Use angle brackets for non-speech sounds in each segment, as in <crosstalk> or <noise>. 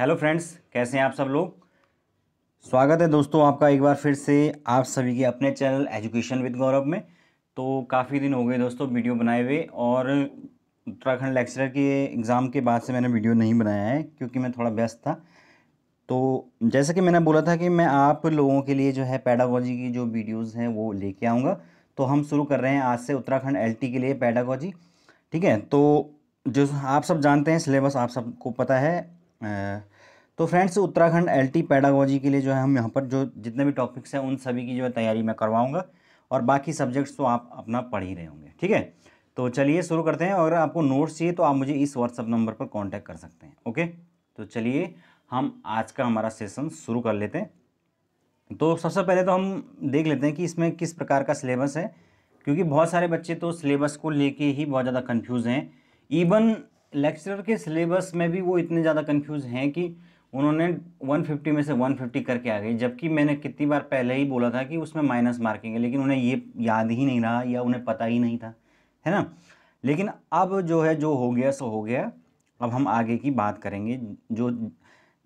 hello friends कैसे हैं आप सब लोग स्वागत है दोस्तों आपका एक बार फिर से आप सभी के अपने चैनल एजुकेशन विद गौरव में तो काफ़ी दिन हो गए दोस्तों वीडियो बनाए हुए और उत्तराखंड लेक्चरर के एग्ज़ाम के बाद से मैंने वीडियो नहीं बनाया है क्योंकि मैं थोड़ा व्यस्त था तो जैसा कि मैंने बोला था कि मैं आप लोगों के लिए जो है पैडागोजी की जो वीडियोज़ हैं वो लेके आऊँगा तो हम शुरू कर रहे हैं आज से उत्तराखंड एल के लिए पैडागोजी ठीक है तो जो आप सब जानते हैं सिलेबस आप सबको पता है तो फ्रेंड्स उत्तराखंड एलटी पैडागोजी के लिए जो है हम यहाँ पर जो जितने भी टॉपिक्स हैं उन सभी की जो है तैयारी मैं करवाऊँगा और बाकी सब्जेक्ट्स तो आप अपना पढ़ ही रहे होंगे ठीक है तो चलिए शुरू करते हैं और अगर आपको नोट्स चाहिए तो आप मुझे इस व्हाट्सअप नंबर पर कॉन्टैक्ट कर सकते हैं ओके तो चलिए हम आज का हमारा सेशन शुरू कर लेते हैं तो सबसे पहले तो हम देख लेते हैं कि इसमें किस प्रकार का सिलेबस है क्योंकि बहुत सारे बच्चे तो सिलेबस को लेके ही बहुत ज़्यादा कन्फ्यूज़ हैं इवन लेक्चरर के सिलेबस में भी वो इतने ज़्यादा कंफ्यूज हैं कि उन्होंने 150 में से 150 करके आ गई जबकि मैंने कितनी बार पहले ही बोला था कि उसमें माइनस मार्किंग है लेकिन उन्हें ये याद ही नहीं रहा या उन्हें पता ही नहीं था है ना लेकिन अब जो है जो हो गया सो हो गया अब हम आगे की बात करेंगे जो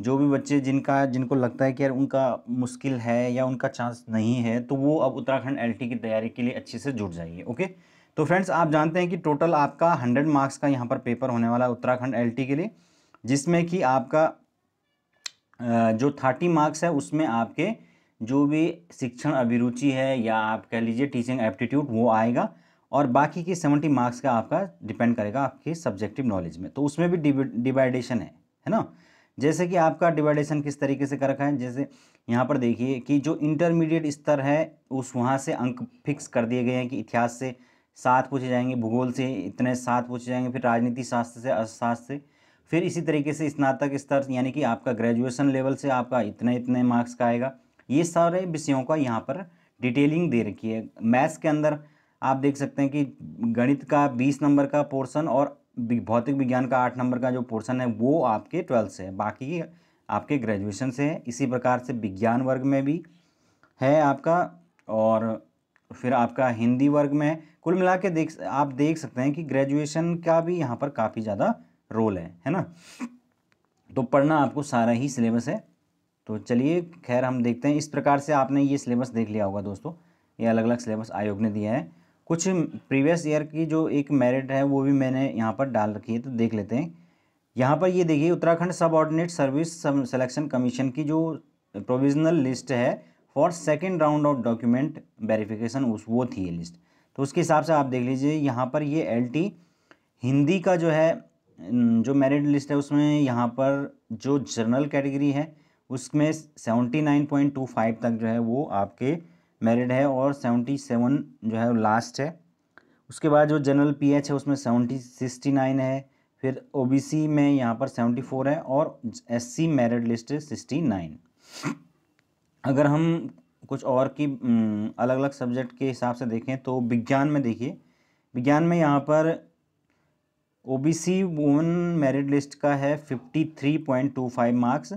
जो भी बच्चे जिनका जिनको लगता है कि यार उनका मुश्किल है या उनका चांस नहीं है तो वो अब उत्तराखंड एल की तैयारी के लिए अच्छे से जुट जाइए ओके तो फ्रेंड्स आप जानते हैं कि टोटल आपका हंड्रेड मार्क्स का यहाँ पर पेपर होने वाला है उत्तराखंड एल के लिए जिसमें कि आपका जो थर्टी मार्क्स है उसमें आपके जो भी शिक्षण अभिरुचि है या आप कह लीजिए टीचिंग एप्टीट्यूड वो आएगा और बाकी की सेवेंटी मार्क्स का आपका डिपेंड करेगा आपकी सब्जेक्टिव नॉलेज में तो उसमें भी डिवाइडेशन है है ना जैसे कि आपका डिवाइडेशन किस तरीके से कर रखा है जैसे यहाँ पर देखिए कि जो इंटरमीडिएट स्तर है उस वहाँ से अंक फिक्स कर दिए गए हैं कि इतिहास से सात पूछे जाएंगे भूगोल से इतने सात पूछे जाएंगे फिर राजनीति शास्त्र से अर्थशास्त्र फिर इसी तरीके से स्नातक स्तर यानी कि आपका ग्रेजुएशन लेवल से आपका इतने इतने मार्क्स का आएगा ये सारे विषयों का यहाँ पर डिटेलिंग दे रखी है मैथ्स के अंदर आप देख सकते हैं कि गणित का बीस नंबर का पोर्सन और भौतिक विज्ञान का आठ नंबर का जो पोर्सन है वो आपके ट्वेल्थ से है बाकी आपके ग्रेजुएशन से है इसी प्रकार से विज्ञान वर्ग में भी है आपका और फिर आपका हिंदी वर्ग में है कुल मिला के देख आप देख सकते हैं कि ग्रेजुएशन का भी यहाँ पर काफ़ी ज़्यादा रोल है है ना तो पढ़ना आपको सारा ही सिलेबस है तो चलिए खैर हम देखते हैं इस प्रकार से आपने ये सिलेबस देख लिया होगा दोस्तों ये अलग अलग सिलेबस आयोग ने दिया है कुछ प्रीवियस ईयर की जो एक मेरिट है वो भी मैंने यहाँ पर डाल रखी है तो देख लेते हैं यहाँ पर ये देखिए उत्तराखंड सब ऑर्डिनेट सर्विस सेलेक्शन कमीशन की जो प्रोविजनल लिस्ट है for second round of document verification उस वो थी ये लिस्ट तो उसके हिसाब से आप देख लीजिए यहाँ पर ये एल हिंदी का जो है जो मेरिट लिस्ट है उसमें यहाँ पर जो जनरल कैटेगरी है उसमें seventy nine point two five तक जो है वो आपके मेरिट है और सेवेंटी सेवन जो है लास्ट है उसके बाद जो जनरल पीएच है उसमें सेवेंटी सिक्सटी नाइन है फिर ओबीसी में यहाँ पर सेवेंटी फोर है और SC merit list sixty nine अगर हम कुछ और की अलग अलग सब्जेक्ट के हिसाब से देखें तो विज्ञान में देखिए विज्ञान में यहाँ पर O B C women merit list का है fifty three point two five marks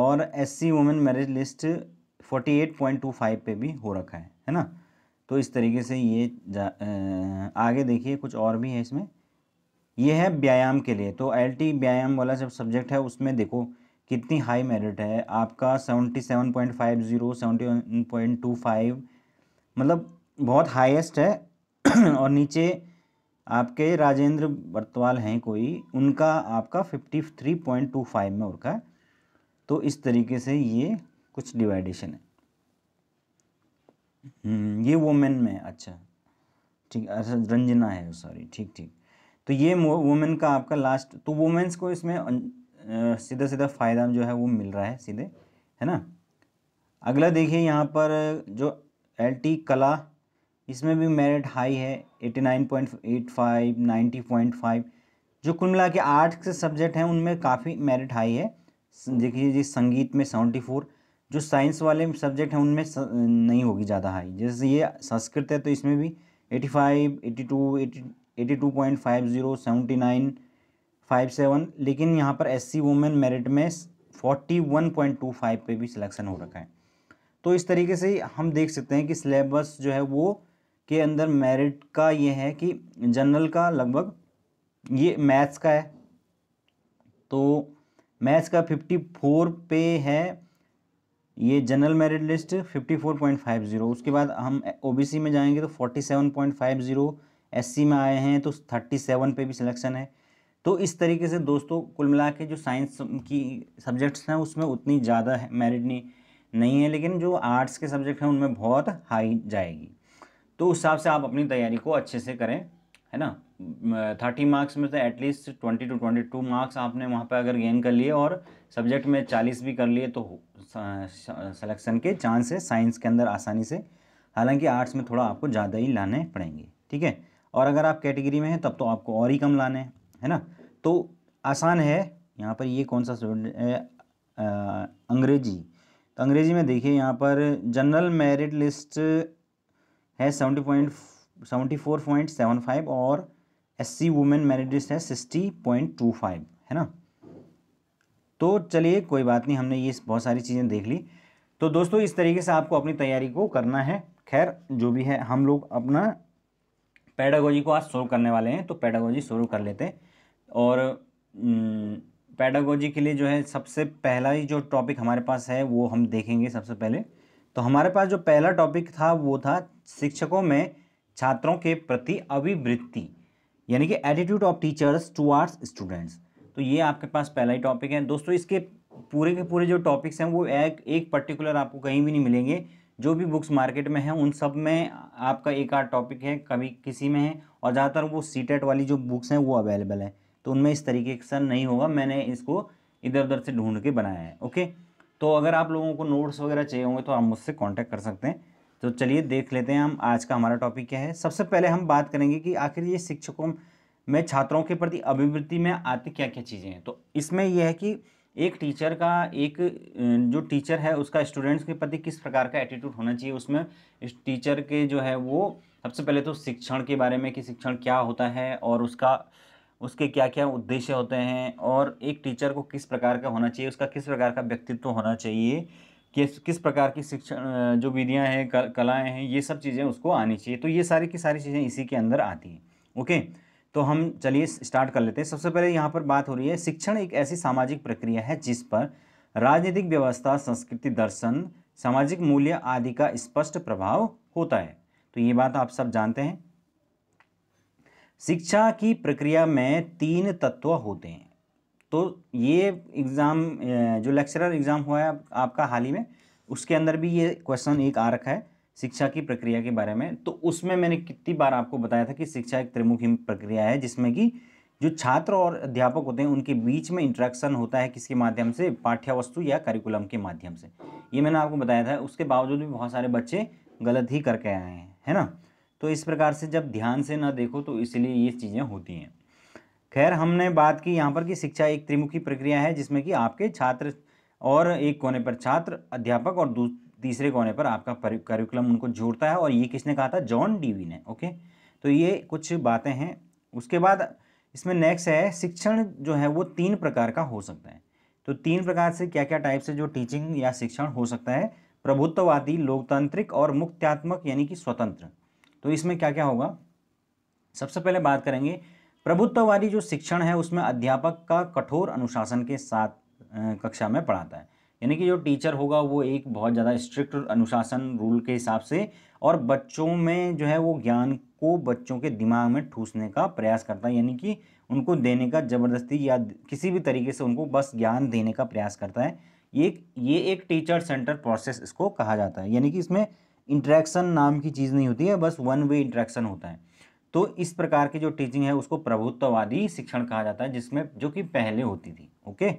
और S C women merit list forty eight point two five पर भी हो रखा है है ना तो इस तरीके से ये जा, आगे देखिए कुछ और भी है इसमें यह है व्यायाम के लिए तो एल टी व्यायाम वाला जब सब्जेक्ट है उसमें देखो कितनी हाई मेरिट है आपका seventy seven point five zero seventy one point two five मतलब बहुत हाईएस्ट है <clears throat> और नीचे आपके राजेंद्र बर्तवाल हैं कोई उनका आपका fifty three point two five में उनका है तो इस तरीके से ये कुछ डिवाइडेशन है हम्म, ये वोमेन में अच्छा ठीक अच्छा रंजना है सॉरी ठीक ठीक तो ये वुमेन का आपका लास्ट तो वुमेन्स को इसमें सीधा सीधा फ़ायदा जो है वो मिल रहा है सीधे है ना अगला देखिए यहाँ पर जो एल कला इसमें भी मेरिट हाई है eighty nine point eight five ninety point five जो कुल मिला के आठ से सब्जेक्ट हैं उनमें काफ़ी मेरिट हाई है देखिए जी संगीत में सेवेंटी फोर जो साइंस वाले सब्जेक्ट हैं उनमें नहीं होगी ज़्यादा हाई जैसे ये संस्कृत है तो इसमें भी eighty five eighty two eighty eighty two point five zero seventy nine five seven लेकिन यहाँ पर एससी वुमेन मेरिट में forty one point two five पे भी सिलेक्शन हो रखा है तो इस तरीके से हम देख सकते हैं कि सिलेबस जो है वो के अंदर मेरिट का ये है कि जनरल का लगभग ये मैथ्स का है तो मैथ्स का फिफ्टी फोर पे है ये general merit list fifty four point five zero उसके बाद हम ओबीसी में जाएंगे तो forty seven point five zero S में आए हैं तो थर्टी सेवन पे भी सिलेक्शन है तो इस तरीके से दोस्तों कुल मिला के जो साइंस की सब्जेक्ट्स हैं उसमें उतनी ज़्यादा मेरिट नहीं नहीं है लेकिन जो आर्ट्स के सब्जेक्ट हैं उनमें बहुत हाई जाएगी तो उस हिसाब से आप अपनी तैयारी को अच्छे से करें है ना थर्टी मार्क्स में से at least twenty two twenty two marks आपने वहाँ पर अगर गेन कर लिए और सब्जेक्ट में चालीस भी कर लिए तो सलेक्शन के चांस है साइंस के अंदर आसानी से हालांकि आर्ट्स में थोड़ा आपको ज़्यादा ही लाने पड़ेंगे ठीक है और अगर आप कैटेगरी में हैं तब तो आपको और ही कम लाने हैं है ना तो आसान है यहाँ पर ये कौन सा स्टूडेंट है अंग्रेजी तो अंग्रेजी में देखिए यहाँ पर जनरल मेरिट लिस्ट है seventy point seventy four point seven five और S C women merit list है सिक्सटी पॉइंट टू फाइव है ना तो चलिए कोई बात नहीं हमने ये बहुत सारी चीज़ें देख ली तो दोस्तों इस तरीके से आपको अपनी तैयारी को करना है खैर जो भी है हम लोग अपना पैडागोजी को आज शुरू करने वाले हैं तो पैडागोजी शुरू कर लेते हैं और पैडागोजी के लिए जो है सबसे पहला ही जो टॉपिक हमारे पास है वो हम देखेंगे सबसे पहले तो हमारे पास जो पहला टॉपिक था वो था शिक्षकों में छात्रों के प्रति अभिवृत्ति यानी कि attitude of teachers to students तो ये आपके पास पहला ही टॉपिक है दोस्तों इसके पूरे के पूरे जो टॉपिक्स हैं वो एक एक पर्टिकुलर आपको कहीं भी नहीं मिलेंगे जो भी बुक्स मार्केट में हैं उन सब में आपका एक आठ टॉपिक है कभी किसी में है और ज़्यादातर वो सी e वाली जो बुक्स हैं वो अवेलेबल है तो उनमें इस तरीके से नहीं होगा मैंने इसको इधर उधर से ढूंढ के बनाया है ओके तो अगर आप लोगों को नोट्स वगैरह चाहिए होंगे तो आप मुझसे कॉन्टैक्ट कर सकते हैं तो चलिए देख लेते हैं हम आज का हमारा टॉपिक क्या है सबसे पहले हम बात करेंगे कि आखिर ये शिक्षकों में छात्रों के प्रति अभिवृत्ति में आती क्या क्या चीज़ें हैं तो इसमें यह है कि एक टीचर का एक जो टीचर है उसका स्टूडेंट्स के प्रति किस प्रकार का एटीट्यूड होना चाहिए उसमें इस टीचर के जो है वो सबसे पहले तो शिक्षण के बारे में कि शिक्षण क्या होता है और उसका उसके क्या क्या उद्देश्य होते हैं और एक टीचर को किस प्रकार का होना चाहिए उसका किस प्रकार का व्यक्तित्व होना चाहिए किस किस प्रकार की शिक्षण जो विधियाँ हैं कलाएँ हैं ये सब चीज़ें उसको आनी चाहिए तो ये सारी की सारी चीज़ें इसी के अंदर आती हैं ओके तो हम चलिए स्टार्ट कर लेते हैं सबसे पहले यहाँ पर बात हो रही है शिक्षण एक ऐसी सामाजिक प्रक्रिया है जिस पर राजनीतिक व्यवस्था संस्कृति दर्शन सामाजिक मूल्य आदि का स्पष्ट प्रभाव होता है तो ये बात आप सब जानते हैं शिक्षा की प्रक्रिया में तीन तत्व होते हैं तो ये एग्ज़ाम जो लेक्चरर एग्ज़ाम हुआ है आपका हाल ही में उसके अंदर भी ये क्वेश्चन एक आ रखा है शिक्षा की प्रक्रिया के बारे में तो उसमें मैंने कितनी बार आपको बताया था कि शिक्षा एक त्रिमुखी प्रक्रिया है जिसमें कि जो छात्र और अध्यापक होते हैं उनके बीच में इंट्रैक्शन होता है किसके माध्यम से पाठ्य वस्तु या करिकुलम के माध्यम से ये मैंने आपको बताया था उसके बावजूद भी बहुत सारे बच्चे गलत ही करके आए हैं है ना तो इस प्रकार से जब ध्यान से ना देखो तो इसलिए ये चीज़ें होती हैं खैर हमने बात की यहाँ पर कि शिक्षा एक त्रिमुखी प्रक्रिया है जिसमें कि आपके छात्र और एक कोने पर छात्र अध्यापक और तीसरे कोने पर आपका करिकुलम उनको जोड़ता है और ये किसने कहा था जॉन डीवी ने ओके तो ये कुछ बातें हैं उसके बाद इसमें नेक्स्ट है शिक्षण जो है वो तीन प्रकार का हो सकता है तो तीन प्रकार से क्या क्या टाइप से जो टीचिंग या शिक्षण हो सकता है प्रभुत्ववादी लोकतांत्रिक और मुक्त्यात्मक यानी कि स्वतंत्र तो इसमें क्या क्या होगा सबसे पहले बात करेंगे प्रभुत्ववादी जो शिक्षण है उसमें अध्यापक का कठोर अनुशासन के साथ कक्षा में पढ़ाता है यानी कि जो टीचर होगा वो एक बहुत ज़्यादा स्ट्रिक्ट अनुशासन रूल के हिसाब से और बच्चों में जो है वो ज्ञान को बच्चों के दिमाग में ठूसने का प्रयास करता है यानी कि उनको देने का ज़बरदस्ती या किसी भी तरीके से उनको बस ज्ञान देने का प्रयास करता है ये ये एक टीचर सेंटर प्रोसेस इसको कहा जाता है यानी कि इसमें इंट्रैक्शन नाम की चीज़ नहीं होती है बस वन वे इंट्रैक्शन होता है तो इस प्रकार की जो टीचिंग है उसको प्रभुत्ववादी शिक्षण कहा जाता है जिसमें जो कि पहले होती थी ओके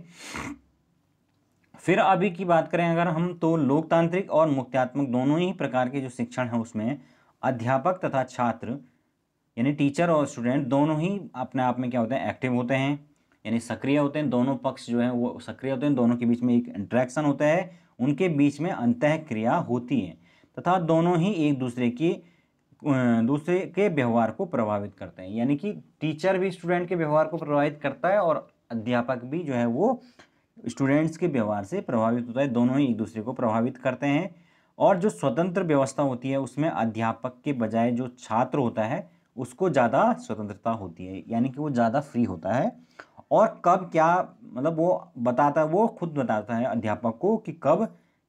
फिर अभी की बात करें अगर हम तो लोकतांत्रिक और मुक्त्यात्मक दोनों ही प्रकार के जो शिक्षण है उसमें अध्यापक तथा छात्र यानी टीचर और स्टूडेंट दोनों ही अपने आप में क्या होते हैं एक्टिव होते हैं यानी सक्रिय होते हैं दोनों पक्ष जो है वो सक्रिय होते हैं दोनों के बीच में एक इंट्रैक्शन होता है उनके बीच में अंतः क्रिया होती है तथा दोनों ही एक दूसरे की दूसरे के व्यवहार को प्रभावित करते हैं यानी कि टीचर भी स्टूडेंट के व्यवहार को प्रभावित करता है और अध्यापक भी जो है वो स्टूडेंट्स के व्यवहार से प्रभावित होता है दोनों ही एक दूसरे को प्रभावित करते हैं और जो स्वतंत्र व्यवस्था होती है उसमें अध्यापक के बजाय जो छात्र होता है उसको ज़्यादा स्वतंत्रता होती है यानी कि वो ज़्यादा फ्री होता है और कब क्या मतलब वो बताता है वो खुद बताता है अध्यापक को कि कब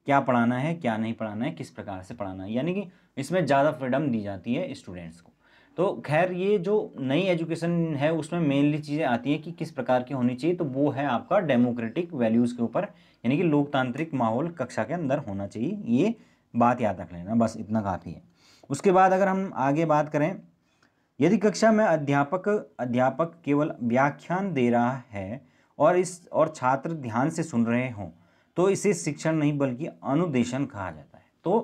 क्या पढ़ाना है क्या नहीं पढ़ाना है किस प्रकार से पढ़ाना है यानी कि इसमें ज़्यादा फ्रीडम दी जाती है स्टूडेंट्स को तो खैर ये जो नई एजुकेशन है उसमें मेनली चीज़ें आती हैं कि किस प्रकार की होनी चाहिए तो वो है आपका डेमोक्रेटिक वैल्यूज़ के ऊपर यानी कि लोकतांत्रिक माहौल कक्षा के अंदर होना चाहिए ये बात याद रख लेना बस इतना काफ़ी है उसके बाद अगर हम आगे बात करें यदि कक्षा में अध्यापक अध्यापक केवल व्याख्यान दे रहा है और इस और छात्र ध्यान से सुन रहे हों तो इसे शिक्षण नहीं बल्कि अनुदेशन कहा जाता है तो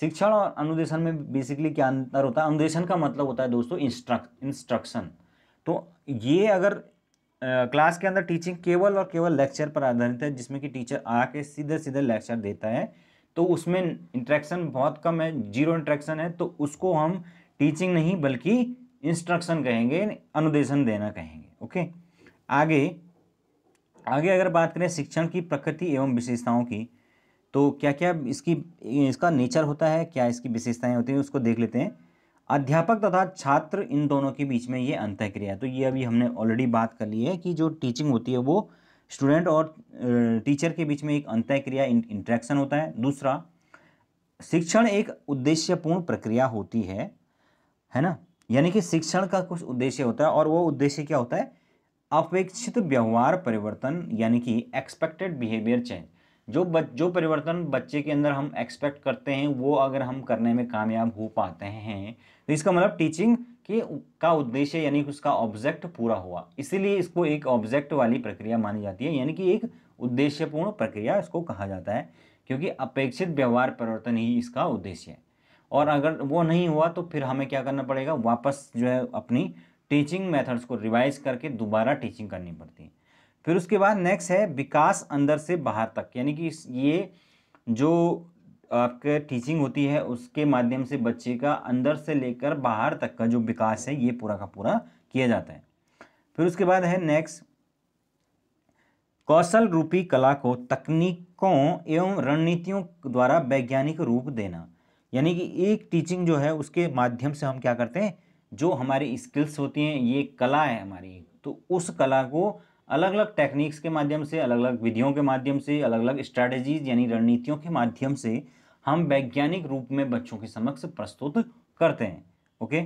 शिक्षण और अनुदेशन में बेसिकली क्या अंतर होता है अनुदेशन का मतलब होता है दोस्तों इंस्ट्रक्ट इंस्ट्रक्शन तो ये अगर क्लास के अंदर टीचिंग केवल और केवल लेक्चर पर आधारित है जिसमें कि टीचर आके सीधे सीधे लेक्चर देता है तो उसमें इंट्रैक्शन बहुत कम है जीरो इंट्रैक्शन है तो उसको हम टीचिंग नहीं बल्कि इंस्ट्रक्शन कहेंगे अनुदेशन देना कहेंगे ओके आगे आगे अगर बात करें शिक्षण की प्रकृति एवं विशेषताओं की तो क्या क्या इसकी इसका नेचर होता है क्या इसकी विशेषताएं होती हैं उसको देख लेते हैं अध्यापक तथा छात्र इन दोनों के बीच में ये अंतः क्रिया है तो ये अभी हमने ऑलरेडी बात कर ली है कि जो टीचिंग होती है वो स्टूडेंट और टीचर के बीच में एक अंतः क्रिया इंट्रैक्शन होता है दूसरा शिक्षण एक उद्देश्यपूर्ण प्रक्रिया होती है है ना यानी कि शिक्षण का कुछ उद्देश्य होता है और वो उद्देश्य क्या होता है अपेक्षित व्यवहार परिवर्तन यानी कि एक्सपेक्टेड बिहेवियर चेंज जो बच जो परिवर्तन बच्चे के अंदर हम एक्सपेक्ट करते हैं वो अगर हम करने में कामयाब हो पाते हैं तो इसका मतलब टीचिंग के का उद्देश्य यानी कि उसका ऑब्जेक्ट पूरा हुआ इसीलिए इसको एक ऑब्जेक्ट वाली प्रक्रिया मानी जाती है यानी कि एक उद्देश्यपूर्ण प्रक्रिया इसको कहा जाता है क्योंकि अपेक्षित व्यवहार परिवर्तन ही इसका उद्देश्य है और अगर वो नहीं हुआ तो फिर हमें क्या करना पड़ेगा वापस जो है अपनी टीचिंग मेथड्स को रिवाइज करके दोबारा टीचिंग करनी पड़ती है फिर उसके बाद नेक्स्ट है विकास अंदर से बाहर तक यानी कि ये जो आपके टीचिंग होती है उसके माध्यम से बच्चे का अंदर से लेकर बाहर तक का जो विकास है ये पूरा का पूरा किया जाता है फिर उसके बाद है नेक्स्ट कौशल रूपी कला को तकनीकों एवं रणनीतियों द्वारा वैज्ञानिक रूप देना यानी कि एक टीचिंग जो है उसके माध्यम से हम क्या करते हैं जो हमारी स्किल्स होती हैं ये कला है हमारी तो उस कला को अलग अलग टेक्निक्स के माध्यम से अलग अलग विधियों के माध्यम से अलग अलग स्ट्रैटेजीज यानी रणनीतियों के माध्यम से हम वैज्ञानिक रूप में बच्चों के समक्ष प्रस्तुत करते हैं ओके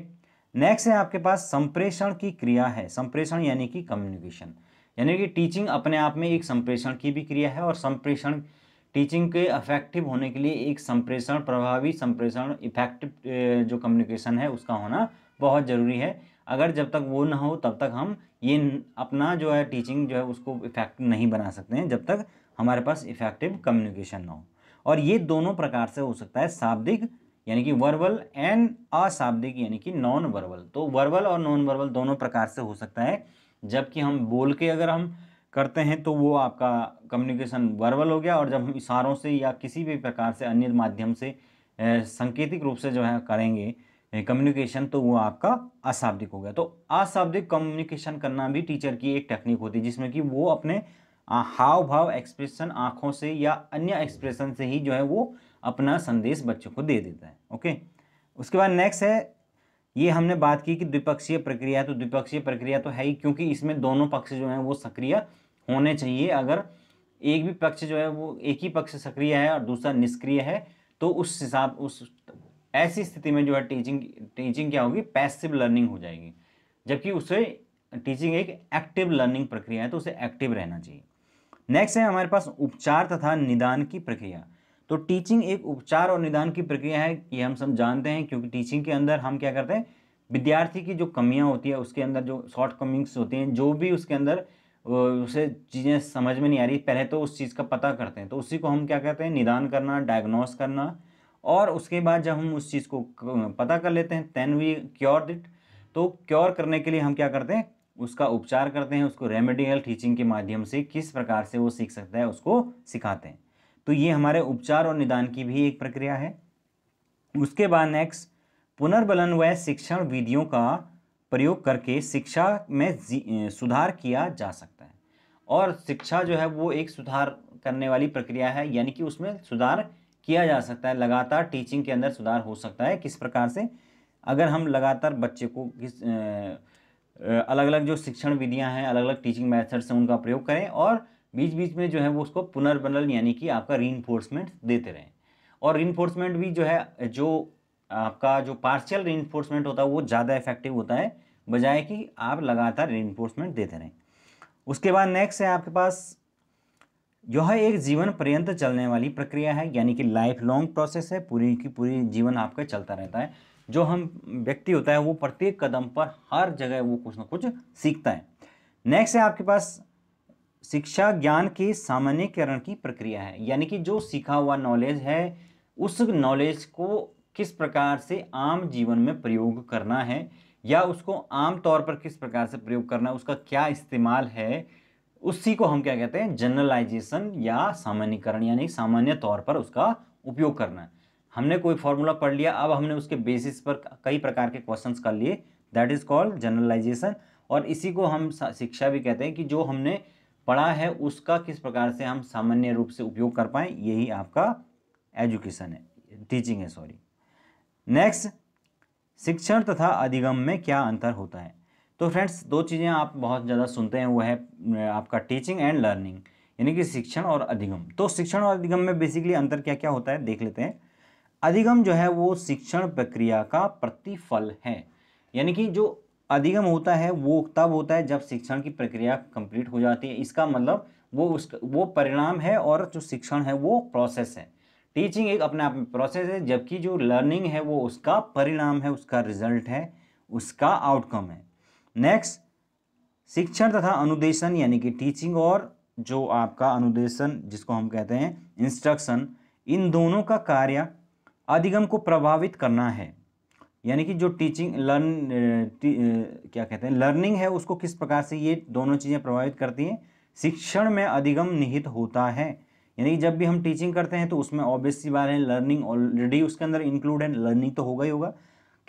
नेक्स्ट है आपके पास संप्रेषण की क्रिया है संप्रेषण यानी कि कम्युनिकेशन यानी कि टीचिंग अपने आप में एक संप्रेषण की भी क्रिया है और संप्रेषण टीचिंग के अफेक्टिव होने के लिए एक संप्रेषण प्रभावी संप्रेषण इफेक्टिव जो कम्युनिकेशन है उसका होना बहुत ज़रूरी है अगर जब तक वो ना हो तब तक हम ये अपना जो है टीचिंग जो है उसको इफेक्टिव नहीं बना सकते हैं जब तक हमारे पास इफेक्टिव कम्युनिकेशन ना हो और ये दोनों प्रकार से हो सकता है शाब्दिक यानी कि वर्बल एंड अशाब्दिक यानी कि नॉन वर्बल तो वर्बल और नॉन वर्बल दोनों प्रकार से हो सकता है जबकि हम बोल के अगर हम करते हैं तो वो आपका कम्युनिकेशन वर्बल हो गया और जब हम इशारों से या किसी भी प्रकार से अन्य माध्यम से संकेतिक रूप से जो है करेंगे कम्युनिकेशन तो वो आपका अशाब्दिक हो गया तो अशाब्दिक कम्युनिकेशन करना भी टीचर की एक टेक्निक होती है जिसमें कि वो अपने हाव भाव एक्सप्रेशन आँखों से या अन्य एक्सप्रेशन से ही जो है वो अपना संदेश बच्चों को दे देता है ओके उसके बाद नेक्स्ट है ये हमने बात की कि द्विपक्षीय प्रक्रिया तो द्विपक्षीय प्रक्रिया तो है ही क्योंकि इसमें दोनों पक्ष जो हैं वो सक्रिय होने चाहिए अगर एक भी पक्ष जो है वो एक ही पक्ष सक्रिय है और दूसरा निष्क्रिय है तो उस हिसाब उस ऐसी स्थिति में जो है टीचिंग टीचिंग क्या होगी पैसिव लर्निंग हो जाएगी जबकि उसे टीचिंग एक एक्टिव लर्निंग प्रक्रिया है तो उसे एक्टिव रहना चाहिए नेक्स्ट है हमारे पास उपचार तथा निदान की प्रक्रिया तो टीचिंग एक उपचार और निदान की प्रक्रिया है ये हम सब जानते हैं क्योंकि टीचिंग के अंदर हम क्या करते हैं विद्यार्थी की जो कमियां होती है उसके अंदर जो शॉर्ट कमिंग्स होती हैं जो भी उसके अंदर उसे चीज़ें समझ में नहीं आ रही पहले तो उस चीज़ का पता करते हैं तो उसी को हम क्या कहते हैं निदान करना डायग्नोस करना और उसके बाद जब हम उस चीज़ को पता कर लेते हैं तेन वी क्योर दिट तो क्योर करने के लिए हम क्या करते हैं उसका उपचार करते हैं उसको रेमेडियल टीचिंग के माध्यम से किस प्रकार से वो सीख सकता है उसको सिखाते हैं तो ये हमारे उपचार और निदान की भी एक प्रक्रिया है उसके बाद नेक्स्ट पुनर्बलन व शिक्षण विधियों का प्रयोग करके शिक्षा में सुधार किया जा सकता है और शिक्षा जो है वो एक सुधार करने वाली प्रक्रिया है यानी कि उसमें सुधार किया जा सकता है लगातार टीचिंग के अंदर सुधार हो सकता है किस प्रकार से अगर हम लगातार बच्चे को किस अलग अलग जो शिक्षण विधियां हैं अलग अलग टीचिंग मैथड्स हैं उनका प्रयोग करें और बीच बीच में जो है वो उसको पुनर्बनल यानी कि आपका री देते रहें और री भी जो है जो आपका जो पार्शियल री होता है वो ज़्यादा इफेक्टिव होता है बजाय कि आप लगातार री देते रहें उसके बाद नेक्स्ट है आपके पास यह एक जीवन पर्यंत चलने वाली प्रक्रिया है यानी कि लाइफ लॉन्ग प्रोसेस है पूरी की पूरी जीवन आपका चलता रहता है जो हम व्यक्ति होता है वो प्रत्येक कदम पर हर जगह वो कुछ ना कुछ सीखता है नेक्स्ट है आपके पास शिक्षा ज्ञान के सामान्यकरण की प्रक्रिया है यानी कि जो सीखा हुआ नॉलेज है उस नॉलेज को किस प्रकार से आम जीवन में प्रयोग करना है या उसको आम तौर पर किस प्रकार से प्रयोग करना है उसका क्या इस्तेमाल है उसी को हम क्या कहते हैं जनरलाइजेशन या सामान्यकरण यानी सामान्य तौर पर उसका उपयोग करना है हमने कोई फॉर्मूला पढ़ लिया अब हमने उसके बेसिस पर कई प्रकार के क्वेश्चंस कर लिए दैट इज़ कॉल्ड जनरलाइजेशन और इसी को हम शिक्षा भी कहते हैं कि जो हमने पढ़ा है उसका किस प्रकार से हम सामान्य रूप से उपयोग कर पाएँ यही आपका एजुकेशन है टीचिंग है सॉरी नेक्स्ट शिक्षण तथा अधिगम में क्या अंतर होता है तो फ्रेंड्स दो चीज़ें आप बहुत ज़्यादा सुनते हैं वो है आपका टीचिंग एंड लर्निंग यानी कि शिक्षण और अधिगम तो शिक्षण और अधिगम में बेसिकली अंतर क्या क्या होता है देख लेते हैं अधिगम जो है वो शिक्षण प्रक्रिया का प्रतिफल है यानी कि जो अधिगम होता है वो तब होता है जब शिक्षण की प्रक्रिया कंप्लीट हो जाती है इसका मतलब वो उस वो परिणाम है और जो शिक्षण है वो प्रोसेस है टीचिंग एक अपने आप में प्रोसेस है जबकि जो लर्निंग है वो उसका परिणाम है उसका रिजल्ट है उसका आउटकम है नेक्स्ट शिक्षण तथा अनुदेशन यानी कि टीचिंग और जो आपका अनुदेशन जिसको हम कहते हैं इंस्ट्रक्शन इन दोनों का कार्य अधिगम को प्रभावित करना है यानी कि जो टीचिंग लर्न टी, क्या कहते हैं लर्निंग है उसको किस प्रकार से ये दोनों चीज़ें प्रभावित करती हैं शिक्षण में अधिगम निहित होता है यानी कि जब भी हम टीचिंग करते हैं तो उसमें ऑब्वियसली बात है लर्निंग ऑलरेडी उसके अंदर इंक्लूड है लर्निंग तो होगा ही होगा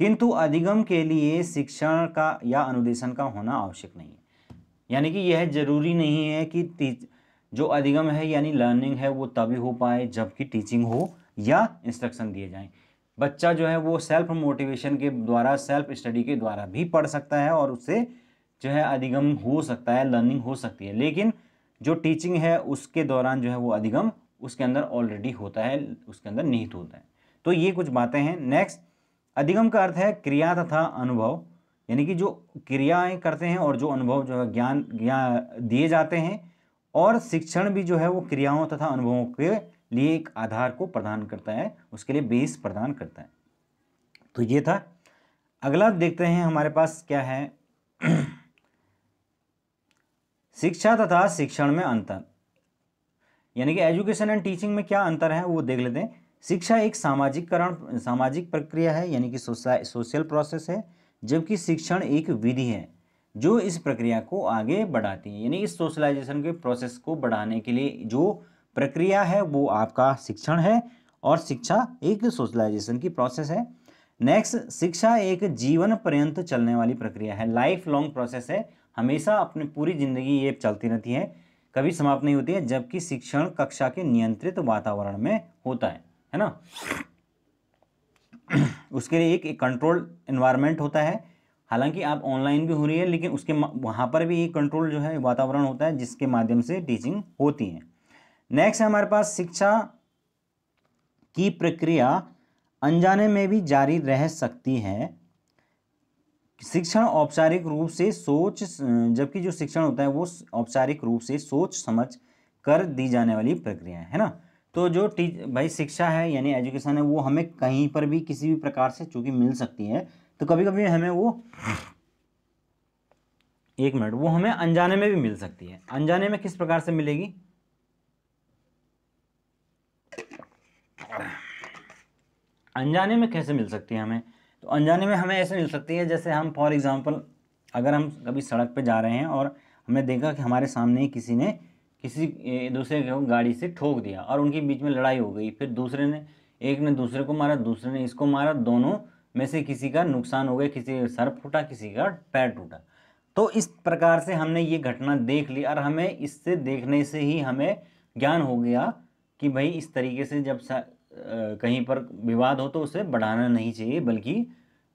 किंतु अधिगम के लिए शिक्षण का या अनुदेशन का होना आवश्यक नहीं है यानी कि यह जरूरी नहीं है कि जो अधिगम है यानी लर्निंग है वो तभी हो पाए जबकि टीचिंग हो या इंस्ट्रक्शन दिए जाएं बच्चा जो है वो सेल्फ मोटिवेशन के द्वारा सेल्फ स्टडी के द्वारा भी पढ़ सकता है और उससे जो है अधिगम हो सकता है लर्निंग हो सकती है लेकिन जो टीचिंग है उसके दौरान जो है वो अधिगम उसके अंदर ऑलरेडी होता है उसके अंदर निहित होता है तो ये कुछ बातें हैं नेक्स्ट अधिगम का अर्थ है क्रिया तथा अनुभव यानी कि जो क्रियाएं करते हैं और जो अनुभव जो है ज्ञान ज्ञान दिए जाते हैं और शिक्षण भी जो है वो क्रियाओं तथा अनुभवों के लिए एक आधार को प्रदान करता है उसके लिए बेस प्रदान करता है तो ये था अगला देखते हैं हमारे पास क्या है <clears throat> शिक्षा तथा शिक्षण में अंतर यानी कि एजुकेशन एंड टीचिंग में क्या अंतर है वो देख लेते हैं शिक्षा एक सामाजिककरण सामाजिक प्रक्रिया है यानी कि सोशल प्रोसेस है जबकि शिक्षण एक विधि है जो इस प्रक्रिया को आगे बढ़ाती है यानी इस सोशलाइजेशन के प्रोसेस को बढ़ाने के लिए जो प्रक्रिया है वो आपका शिक्षण है और शिक्षा एक सोशलाइजेशन की प्रोसेस है नेक्स्ट शिक्षा एक जीवन पर्यंत चलने वाली प्रक्रिया है लाइफ लॉन्ग प्रोसेस है हमेशा अपनी पूरी ज़िंदगी ये चलती रहती है कभी समाप्त नहीं होती है जबकि शिक्षण कक्षा के नियंत्रित वातावरण में होता है है ना उसके लिए एक, कंट्रोल इन्वायरमेंट होता है हालांकि आप ऑनलाइन भी हो रही है लेकिन उसके वहाँ पर भी एक कंट्रोल जो है वातावरण होता है जिसके माध्यम से टीचिंग होती है नेक्स्ट हमारे पास शिक्षा की प्रक्रिया अनजाने में भी जारी रह सकती है शिक्षण औपचारिक रूप से सोच जबकि जो शिक्षण होता है वो औपचारिक रूप से सोच समझ कर दी जाने वाली प्रक्रिया है ना तो जो टीच भाई शिक्षा है यानी एजुकेशन है वो हमें कहीं पर भी किसी भी प्रकार से चूँकि मिल सकती है तो कभी कभी हमें वो एक मिनट वो हमें अनजाने में भी मिल सकती है अनजाने में किस प्रकार से मिलेगी अनजाने में कैसे मिल सकती है हमें तो अनजाने में हमें ऐसे मिल सकती है जैसे हम फॉर एग्ज़ाम्पल अगर हम कभी सड़क पे जा रहे हैं और हमने देखा कि हमारे सामने किसी ने किसी दूसरे को गाड़ी से ठोक दिया और उनके बीच में लड़ाई हो गई फिर दूसरे ने एक ने दूसरे को मारा दूसरे ने इसको मारा दोनों में से किसी का नुकसान हो गया किसी का सर फूटा किसी का पैर टूटा तो इस प्रकार से हमने ये घटना देख ली और हमें इससे देखने से ही हमें ज्ञान हो गया कि भाई इस तरीके से जब आ, कहीं पर विवाद हो तो उसे बढ़ाना नहीं चाहिए बल्कि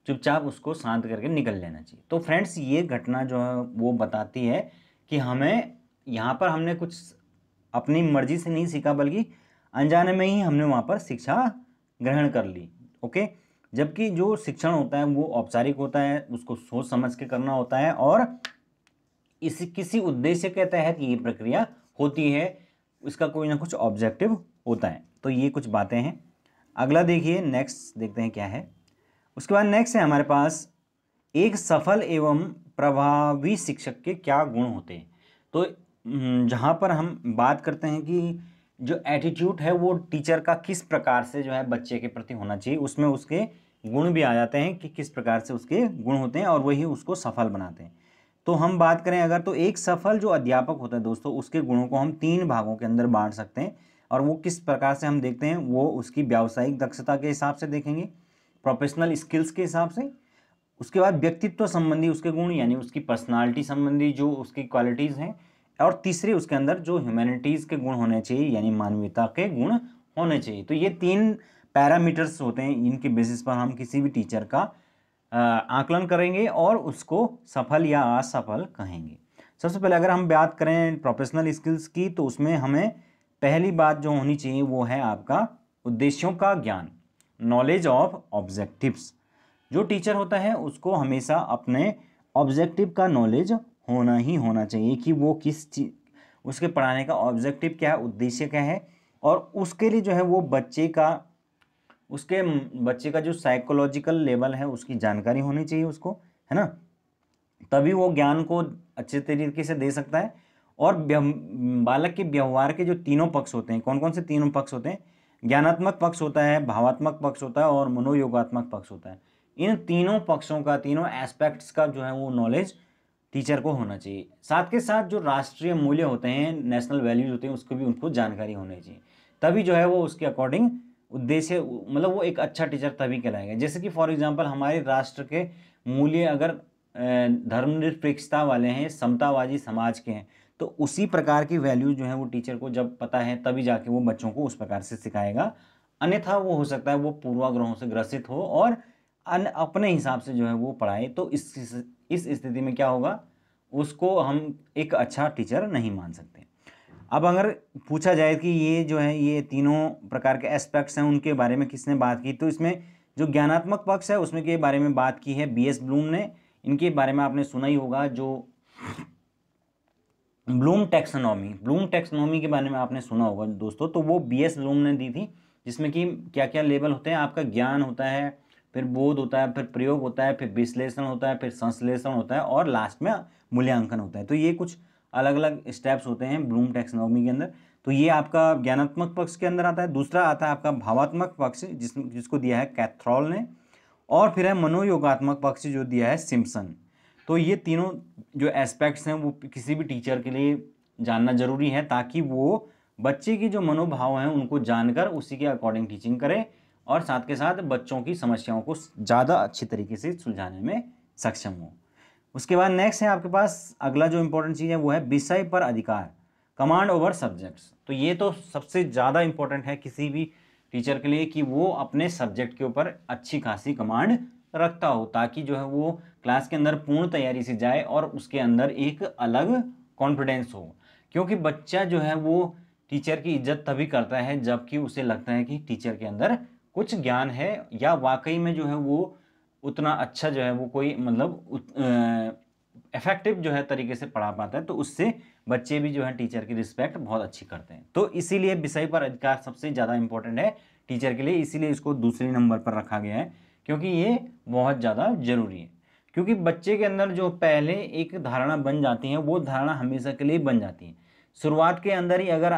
चुपचाप उसको शांत करके निकल लेना चाहिए तो फ्रेंड्स ये घटना जो है वो बताती है कि हमें यहाँ पर हमने कुछ अपनी मर्जी से नहीं सीखा बल्कि अनजाने में ही हमने वहाँ पर शिक्षा ग्रहण कर ली ओके जबकि जो शिक्षण होता है वो औपचारिक होता है उसको सोच समझ के करना होता है और इस किसी उद्देश्य के तहत ये प्रक्रिया होती है इसका कोई ना कुछ ऑब्जेक्टिव होता है तो ये कुछ बातें हैं अगला देखिए नेक्स्ट देखते हैं क्या है उसके बाद नेक्स्ट है हमारे पास एक सफल एवं प्रभावी शिक्षक के क्या गुण होते हैं तो हम्म, जहाँ पर हम बात करते हैं कि जो एटीट्यूड है वो टीचर का किस प्रकार से जो है बच्चे के प्रति होना चाहिए उसमें उसके गुण भी आ जाते हैं कि किस प्रकार से उसके गुण होते हैं और वही उसको सफल बनाते हैं तो हम बात करें अगर तो एक सफल जो अध्यापक होता है दोस्तों उसके गुणों को हम तीन भागों के अंदर बांट सकते हैं और वो किस प्रकार से हम देखते हैं वो उसकी व्यावसायिक दक्षता के हिसाब से देखेंगे प्रोफेशनल स्किल्स के हिसाब से उसके बाद व्यक्तित्व संबंधी उसके गुण यानी उसकी पर्सनालिटी संबंधी जो उसकी क्वालिटीज़ हैं और तीसरी उसके अंदर जो ह्यूमैनिटीज़ के गुण होने चाहिए यानी मानवीयता के गुण होने चाहिए तो ये तीन पैरामीटर्स होते हैं इनके बेसिस पर हम किसी भी टीचर का आकलन करेंगे और उसको सफल या असफल कहेंगे सबसे पहले अगर हम बात करें प्रोफेशनल स्किल्स की तो उसमें हमें पहली बात जो होनी चाहिए वो है आपका उद्देश्यों का ज्ञान नॉलेज ऑफ ऑब्जेक्टिव्स जो टीचर होता है उसको हमेशा अपने ऑब्जेक्टिव का नॉलेज होना ही होना चाहिए कि वो किस चीज उसके पढ़ाने का ऑब्जेक्टिव क्या है उद्देश्य क्या है और उसके लिए जो है वो बच्चे का उसके बच्चे का जो साइकोलॉजिकल लेवल है उसकी जानकारी होनी चाहिए उसको है ना तभी वो ज्ञान को अच्छे तरीके से दे सकता है और बालक के व्यवहार के जो तीनों पक्ष होते हैं कौन कौन से तीनों पक्ष होते हैं ज्ञानात्मक पक्ष होता है भावात्मक पक्ष होता है और मनोयोगात्मक पक्ष होता है इन तीनों पक्षों का तीनों एस्पेक्ट्स का जो है वो नॉलेज टीचर को होना चाहिए साथ के साथ जो राष्ट्रीय मूल्य होते हैं नेशनल वैल्यूज होते हैं उसको भी उनको जानकारी होनी चाहिए तभी जो है वो उसके अकॉर्डिंग उद्देश्य मतलब वो एक अच्छा टीचर तभी कहलाएगा जैसे कि फॉर एग्जाम्पल हमारे राष्ट्र के मूल्य अगर धर्मनिरपेक्षता वाले हैं समतावादी समाज के हैं तो उसी प्रकार की वैल्यू जो है वो टीचर को जब पता है तभी जाके वो बच्चों को उस प्रकार से सिखाएगा अन्यथा वो हो सकता है वो पूर्वाग्रहों से ग्रसित हो और अन अपने हिसाब से जो है वो पढ़ाए तो इस इस स्थिति में क्या होगा उसको हम एक अच्छा टीचर नहीं मान सकते अब अगर पूछा जाए कि ये जो है ये तीनों प्रकार के एस्पेक्ट्स हैं उनके बारे में किसने बात की तो इसमें जो ज्ञानात्मक पक्ष है उसमें के बारे में बात की है बी एस ब्लूम ने इनके बारे में आपने सुना ही होगा जो ब्लूम टेक्सोनॉमी ब्लूम टेक्सोनॉमी के बारे में आपने सुना होगा दोस्तों तो वो बी एस ब्लूम ने दी थी जिसमें कि क्या क्या लेवल होते हैं आपका ज्ञान होता है फिर बोध होता है फिर प्रयोग होता है फिर विश्लेषण होता है फिर संश्लेषण होता है और लास्ट में मूल्यांकन होता है तो ये कुछ अलग अलग स्टेप्स होते हैं ब्लूम टेक्सनॉमी के अंदर तो ये आपका ज्ञानात्मक पक्ष के अंदर आता है दूसरा आता है आपका भावात्मक पक्ष जिस जिसको दिया है कैथ्रॉल ने और फिर है मनोयोगात्मक पक्ष जो दिया है सिम्सन तो ये तीनों जो एस्पेक्ट्स हैं वो किसी भी टीचर के लिए जानना जरूरी है ताकि वो बच्चे की जो मनोभाव हैं उनको जानकर उसी के अकॉर्डिंग टीचिंग करें और साथ के साथ बच्चों की समस्याओं को ज़्यादा अच्छी तरीके से सुलझाने में सक्षम हो उसके बाद नेक्स्ट है आपके पास अगला जो इम्पोर्टेंट चीज़ है वो है विषय पर अधिकार कमांड ओवर सब्जेक्ट्स तो ये तो सबसे ज़्यादा इम्पोर्टेंट है किसी भी टीचर के लिए कि वो अपने सब्जेक्ट के ऊपर अच्छी खासी कमांड रखता हो ताकि जो है वो क्लास के अंदर पूर्ण तैयारी से जाए और उसके अंदर एक अलग कॉन्फिडेंस हो क्योंकि बच्चा जो है वो टीचर की इज्जत तभी करता है जबकि उसे लगता है कि टीचर के अंदर कुछ ज्ञान है या वाकई में जो है वो उतना अच्छा जो है वो कोई मतलब इफेक्टिव जो है तरीके से पढ़ा पाता है तो उससे बच्चे भी जो है टीचर की रिस्पेक्ट बहुत अच्छी करते हैं तो इसीलिए विषय पर अधिकार सबसे ज़्यादा इंपॉर्टेंट है टीचर के लिए इसीलिए इसको दूसरे नंबर पर रखा गया है क्योंकि ये बहुत ज़्यादा ज़रूरी है क्योंकि बच्चे के अंदर जो पहले एक धारणा बन जाती है वो धारणा हमेशा के लिए बन जाती है शुरुआत के अंदर ही अगर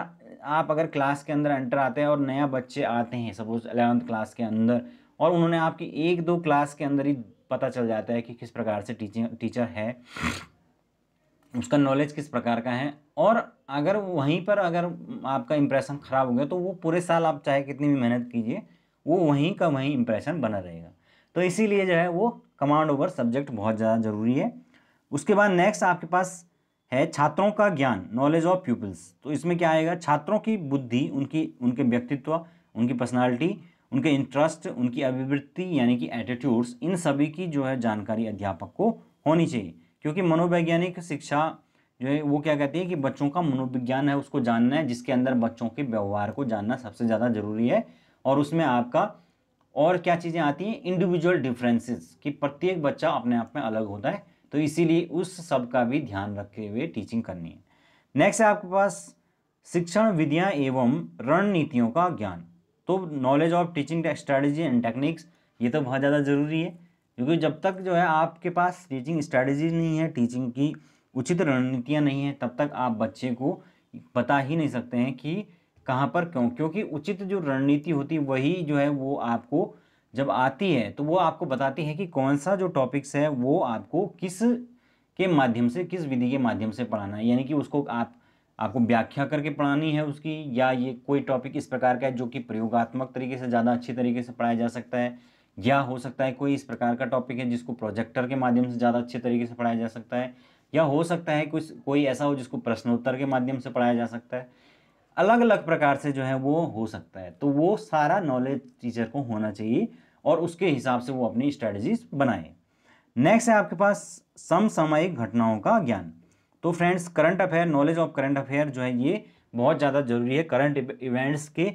आप अगर क्लास के अंदर एंटर आते हैं और नया बच्चे आते हैं सपोज अलेवंथ क्लास के अंदर और उन्होंने आपकी एक दो क्लास के अंदर ही पता चल जाता है कि किस प्रकार से टीचिंग टीचर है उसका नॉलेज किस प्रकार का है और अगर वहीं पर अगर आपका इम्प्रेशन ख़राब हो गया तो वो पूरे साल आप चाहे कितनी भी मेहनत कीजिए वो वहीं का वहीं इम्प्रेशन बना रहेगा तो इसीलिए जो है वो कमांड ओवर सब्जेक्ट बहुत ज़्यादा ज़रूरी है उसके बाद नेक्स्ट आपके पास है छात्रों का ज्ञान नॉलेज ऑफ पीपल्स तो इसमें क्या आएगा छात्रों की बुद्धि उनकी उनके व्यक्तित्व उनकी पर्सनालिटी उनके इंटरेस्ट उनकी अभिवृत्ति यानी कि एटीट्यूड्स इन सभी की जो है जानकारी अध्यापक को होनी चाहिए क्योंकि मनोवैज्ञानिक शिक्षा जो है वो क्या कहती है कि बच्चों का मनोविज्ञान है उसको जानना है जिसके अंदर बच्चों के व्यवहार को जानना सबसे ज़्यादा ज़रूरी है और उसमें आपका और क्या चीज़ें आती हैं इंडिविजुअल डिफरेंसेस कि प्रत्येक बच्चा अपने आप में अलग होता है तो इसीलिए उस सब का भी ध्यान रखे हुए टीचिंग करनी है नेक्स्ट है आपके पास शिक्षण विधियाँ एवं रणनीतियों का ज्ञान तो knowledge of teaching strategy and techniques ये तो बहुत ज़्यादा ज़रूरी है क्योंकि जब तक जो है आपके पास टीचिंग स्ट्रैटेजी नहीं है टीचिंग की उचित रणनीतियाँ नहीं है तब तक आप बच्चे को बता ही नहीं सकते हैं कि कहाँ पर क्यों क्योंकि उचित जो रणनीति होती वही जो है वो आपको जब आती है तो वो आपको बताती है कि कौन सा जो टॉपिक्स है वो आपको किस के माध्यम से किस विधि के माध्यम से पढ़ाना है यानी कि उसको आप आपको व्याख्या करके पढ़ानी है उसकी या ये कोई टॉपिक इस प्रकार का है जो कि प्रयोगात्मक तरीके से ज़्यादा अच्छी तरीके से पढ़ाया जा सकता है या हो सकता है कोई इस प्रकार का टॉपिक है जिसको प्रोजेक्टर के माध्यम से ज़्यादा अच्छे तरीके से पढ़ाया जा सकता है या हो सकता है कुछ कोई ऐसा हो जिसको प्रश्नोत्तर के माध्यम से पढ़ाया जा सकता है अलग अलग प्रकार से जो है वो हो सकता है तो वो सारा नॉलेज टीचर को होना चाहिए और उसके हिसाब से वो अपनी स्ट्रेटजीज बनाए नेक्स्ट है आपके पास समसामयिक घटनाओं का ज्ञान तो friends current affair knowledge of current affair जो है ये बहुत ज़्यादा जरूरी है करंट इवेंट्स के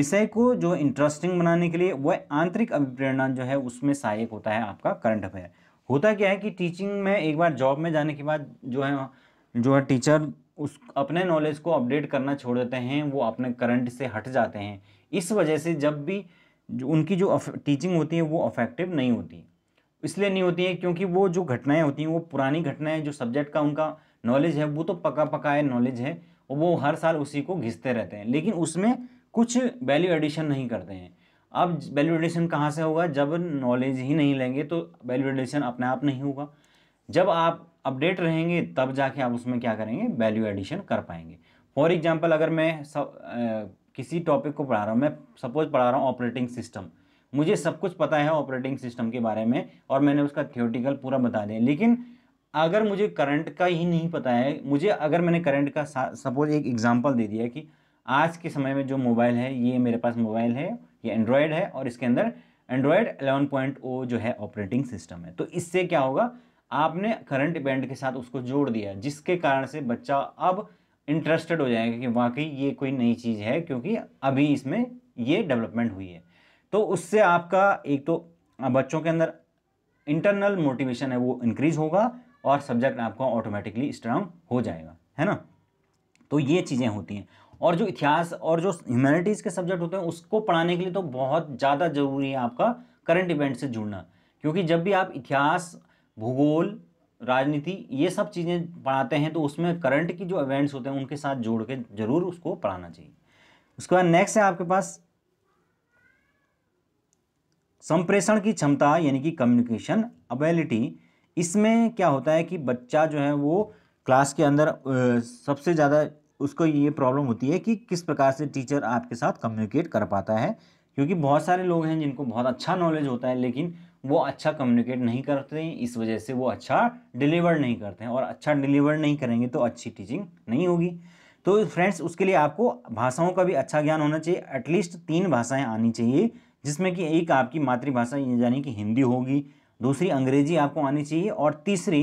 विषय को जो इंटरेस्टिंग बनाने के लिए वह आंतरिक अभिप्रेरणा जो है उसमें सहायक होता है आपका करंट अफेयर होता क्या है कि टीचिंग में एक बार जॉब में जाने के बाद जो है जो है टीचर उस अपने नॉलेज को अपडेट करना छोड़ देते हैं वो अपने करंट से हट जाते हैं इस वजह से जब भी जो उनकी जो टीचिंग होती है वो अफेक्टिव नहीं होती इसलिए नहीं होती है क्योंकि वो जो घटनाएं होती हैं वो पुरानी घटनाएं जो सब्जेक्ट का उनका नॉलेज है वो तो पका पकाया नॉलेज है और वो हर साल उसी को घिसते रहते हैं लेकिन उसमें कुछ वैल्यू एडिशन नहीं करते हैं अब वैल्यू एडिशन कहाँ से होगा जब नॉलेज ही नहीं लेंगे तो वैल्यू एडिशन अपने आप नहीं होगा जब आप अपडेट रहेंगे तब जाके आप उसमें क्या करेंगे वैल्यू एडिशन कर पाएंगे फॉर एग्जाम्पल अगर मैं सब आ, किसी टॉपिक को पढ़ा रहा हूँ मैं सपोज पढ़ा रहा हूँ ऑपरेटिंग सिस्टम मुझे सब कुछ पता है ऑपरेटिंग सिस्टम के बारे में और मैंने उसका थियोटिकल पूरा बता दिया लेकिन अगर मुझे करंट का ही नहीं पता है मुझे अगर मैंने करंट का सपोज एक एग्जाम्पल दे दिया कि आज के समय में जो मोबाइल है ये मेरे पास मोबाइल है ये एंड्रॉयड है और इसके अंदर एंड्रॉयड 11.0 जो है ऑपरेटिंग सिस्टम है तो इससे क्या होगा आपने करंट इवेंट के साथ उसको जोड़ दिया जिसके कारण से बच्चा अब इंटरेस्टेड हो जाएगा कि वाकई ये कोई नई चीज़ है क्योंकि अभी इसमें ये डेवलपमेंट हुई है तो उससे आपका एक तो बच्चों के अंदर इंटरनल मोटिवेशन है वो इंक्रीज होगा और सब्जेक्ट आपका ऑटोमेटिकली स्ट्रांग हो जाएगा है ना तो ये चीज़ें होती हैं और जो इतिहास और जो ह्यूमैनिटीज़ के सब्जेक्ट होते हैं उसको पढ़ाने के लिए तो बहुत ज़्यादा ज़रूरी है आपका करंट इवेंट से जुड़ना क्योंकि जब भी आप इतिहास भूगोल राजनीति ये सब चीज़ें पढ़ाते हैं तो उसमें करंट की जो इवेंट्स होते हैं उनके साथ जोड़ के ज़रूर उसको पढ़ाना चाहिए उसके बाद नेक्स्ट है आपके पास संप्रेषण की क्षमता यानी कि कम्युनिकेशन अबेलिटी इसमें क्या होता है कि बच्चा जो है वो क्लास के अंदर सबसे ज़्यादा उसको ये प्रॉब्लम होती है कि किस प्रकार से टीचर आपके साथ कम्युनिकेट कर पाता है क्योंकि बहुत सारे लोग हैं जिनको बहुत अच्छा नॉलेज होता है लेकिन वो अच्छा कम्युनिकेट नहीं करते हैं इस वजह से वो अच्छा डिलीवर नहीं करते हैं और अच्छा डिलीवर नहीं करेंगे तो अच्छी टीचिंग नहीं होगी तो फ्रेंड्स उसके लिए आपको भाषाओं का भी अच्छा ज्ञान होना चाहिए एटलीस्ट तीन भाषाएं आनी चाहिए जिसमें कि एक आपकी मातृभाषा यानी कि हिंदी होगी दूसरी अंग्रेजी आपको आनी चाहिए और तीसरी